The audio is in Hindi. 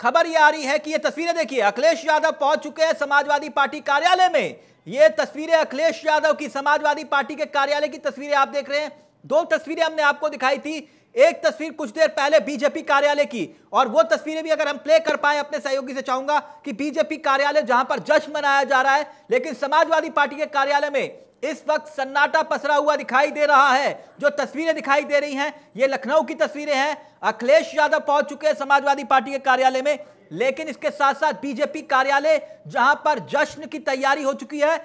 खबर यह आ रही है कि ये तस्वीरें देखिए अखिलेश यादव पहुंच चुके हैं समाजवादी पार्टी कार्यालय में ये तस्वीरें अखिलेश यादव की समाजवादी पार्टी के कार्यालय की तस्वीरें आप देख रहे हैं दो तस्वीरें हमने आपको दिखाई थी एक तस्वीर कुछ देर पहले बीजेपी कार्यालय की और वो तस्वीरें भी अगर हम प्ले कर पाए अपने सहयोगी से चाहूंगा कि बीजेपी कार्यालय जहां पर जश्न मनाया जा रहा है लेकिन समाजवादी पार्टी के कार्यालय में इस वक्त सन्नाटा पसरा हुआ दिखाई दे रहा है जो तस्वीरें दिखाई दे रही हैं ये लखनऊ की तस्वीरें हैं अखिलेश यादव पहुंच चुके हैं समाजवादी पार्टी के कार्यालय में लेकिन इसके साथ साथ बीजेपी कार्यालय जहां पर जश्न की तैयारी हो चुकी है